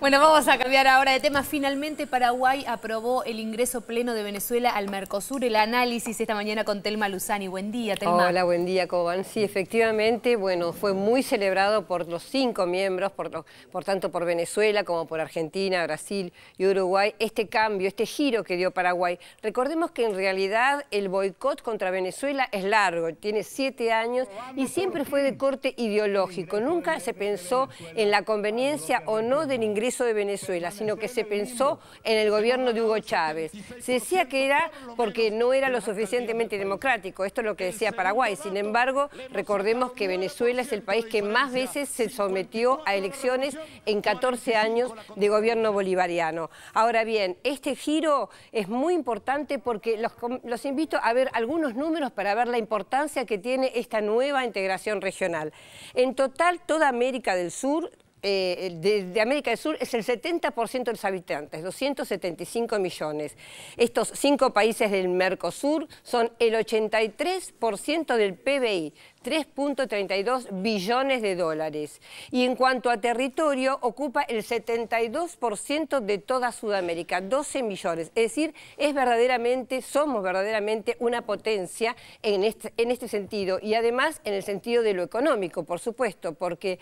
Bueno, vamos a cambiar ahora de tema. Finalmente Paraguay aprobó el ingreso pleno de Venezuela al Mercosur. El análisis esta mañana con Telma Luzani. Buen día, Telma. Hola, buen día, Coban. Sí, efectivamente, bueno, fue muy celebrado por los cinco miembros, por, por tanto por Venezuela como por Argentina, Brasil y Uruguay, este cambio, este giro que dio Paraguay. Recordemos que en realidad el boicot contra Venezuela es largo, tiene siete años y siempre fue de corte ideológico. Nunca se pensó en la conveniencia o no del ingreso de Venezuela, sino que se pensó en el gobierno de Hugo Chávez. Se decía que era porque no era lo suficientemente democrático, esto es lo que decía Paraguay. Sin embargo, recordemos que Venezuela es el país que más veces se sometió a elecciones en 14 años de gobierno bolivariano. Ahora bien, este giro es muy importante porque los invito a ver algunos números para ver la importancia que tiene esta nueva integración regional. En total, toda América del Sur eh, de, América del Sur es el 70% de los habitantes, 275 millones. Estos cinco países del Mercosur son el 83% del PBI, 3.32 billones de dólares. Y en cuanto a territorio, ocupa el 72% de toda Sudamérica, 12 millones. Es decir, es verdaderamente, somos verdaderamente una potencia este, en este, sentido. Y además en el sentido de lo económico, por supuesto, porque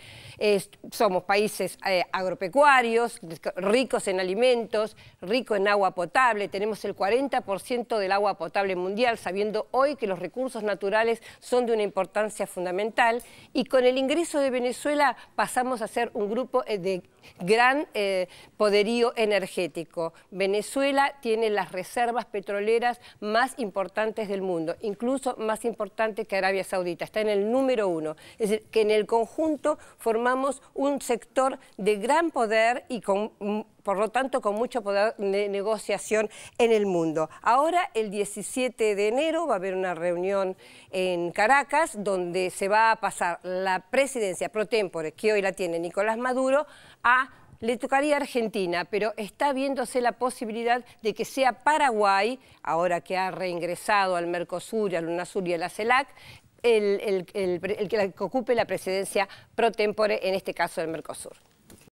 somos somos países eh, agropecuarios, ricos en alimentos, ricos en agua potable. Tenemos el 40% del agua potable mundial, sabiendo hoy que los recursos naturales son de una importancia fundamental. Y con el ingreso de Venezuela pasamos a ser un grupo eh, de gran eh, poderío energético. Venezuela tiene las reservas petroleras más importantes del mundo, incluso más importantes que Arabia Saudita. Está en el número uno. Es decir, que en el conjunto formamos un sector sector de gran poder y con, mm, por lo tanto con mucho poder de negociación en el mundo. Ahora, el 17 de enero, va a haber una reunión en Caracas donde se va a pasar la presidencia pro tempore, que hoy la tiene Nicolás Maduro, a le tocaría Argentina, pero está viéndose la posibilidad de que sea Paraguay, ahora que ha reingresado al Mercosur, al UNASUR y a la CELAC, el, que ocupe la presidencia pro tempore, en este caso del Mercosur.